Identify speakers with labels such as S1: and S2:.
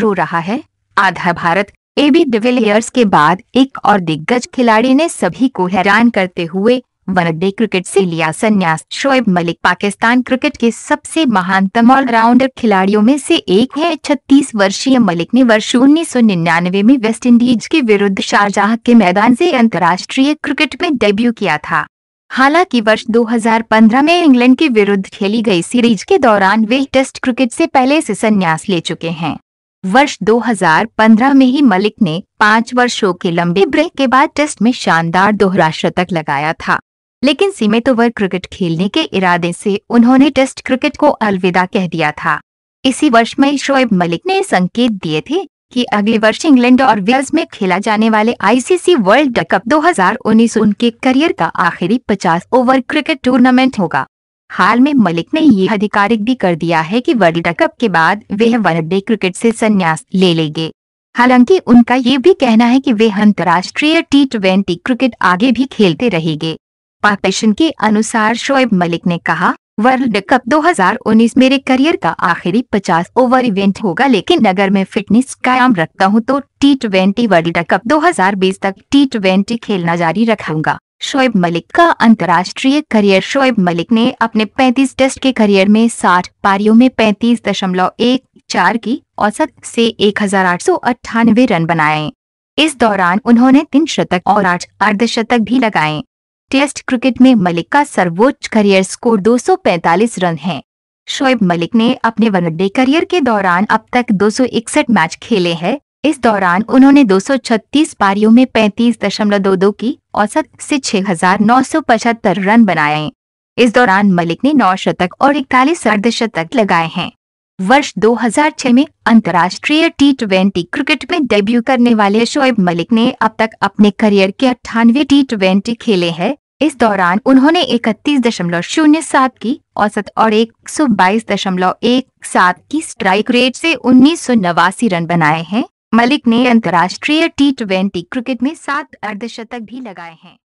S1: रो रहा है आधा भारत एबी डिविलियर्स के बाद एक और दिग्गज खिलाड़ी ने सभी को हैरान करते हुए वनडे क्रिकेट से लिया संन्यास शोएब मलिक पाकिस्तान क्रिकेट के सबसे महानतम ऑलराउंडर खिलाड़ियों में से एक है 36 वर्षीय मलिक ने वर्ष उन्नीस में वेस्ट इंडीज के विरुद्ध शारजाह के मैदान से अंतर्राष्ट्रीय क्रिकेट में डेब्यू किया था हालांकि वर्ष 2015 में इंग्लैंड के विरुद्ध खेली गई सीरीज के दौरान वे टेस्ट क्रिकेट से पहले से संन्यास ले चुके हैं वर्ष 2015 में ही मलिक ने पाँच वर्षों के लंबे ब्रेक के बाद टेस्ट में शानदार दोहरा शतक लगाया था लेकिन सीमित ओवर क्रिकेट खेलने के इरादे से उन्होंने टेस्ट क्रिकेट को अलविदा कह दिया था इसी वर्ष में शोएब मलिक ने संकेत दिए थे कि अगले वर्ष इंग्लैंड और वेल्स में खेला जाने वाले आईसीसी वर्ल्ड कप 2019 उनके करियर का आखिरी 50 ओवर क्रिकेट टूर्नामेंट होगा हाल में मलिक ने ये आधिकारिक भी कर दिया है कि वर्ल्ड कप के बाद वे वनडे क्रिकेट से संन्यास ले लेंगे हालांकि उनका ये भी कहना है कि वे अंतर्राष्ट्रीय टी ट्वेंटी क्रिकेट आगे भी खेलते रहेंगे पापेशन के अनुसार शोएब मलिक ने कहा वर्ल्ड कप 2019 मेरे करियर का आखिरी 50 ओवर इवेंट होगा लेकिन अगर मैं फिटनेस कायम रखता हूं तो टी ट्वेंटी वर्ल्ड कप 2020 तक टी ट्वेंटी खेलना जारी रखूंगा शोएब मलिक का अंतर्राष्ट्रीय करियर शोएब मलिक ने अपने 35 टेस्ट के करियर में 60 पारियों में पैंतीस दशमलव एक चार की औसत से एक रन बनाए इस दौरान उन्होंने तीन शतक और आठ अर्धशतक भी लगाए टेस्ट क्रिकेट में मलिक का सर्वोच्च करियर स्कोर 245 रन है शोएब मलिक ने अपने वनडे करियर के दौरान अब तक 261 मैच खेले हैं इस दौरान उन्होंने 236 पारियों में पैंतीस दशमलव दो दो की औसत से छह रन बनाए इस दौरान मलिक ने नौ शतक और इकतालीस अर्धशतक लगाए हैं वर्ष 2006 में अंतर्राष्ट्रीय टी ट्वेंटी क्रिकेट में डेब्यू करने वाले शोएब मलिक ने अब तक अपने करियर के अट्ठानवे टी ट्वेंटी खेले हैं इस दौरान उन्होंने इकतीस दशमलव शून्य सात की औसत और एक सौ बाईस दशमलव एक सात की स्ट्राइक रेट से उन्नीस सौ नवासी रन बनाए हैं मलिक ने अंतर्राष्ट्रीय टी ट्वेंटी क्रिकेट में सात अर्धशतक भी लगाए हैं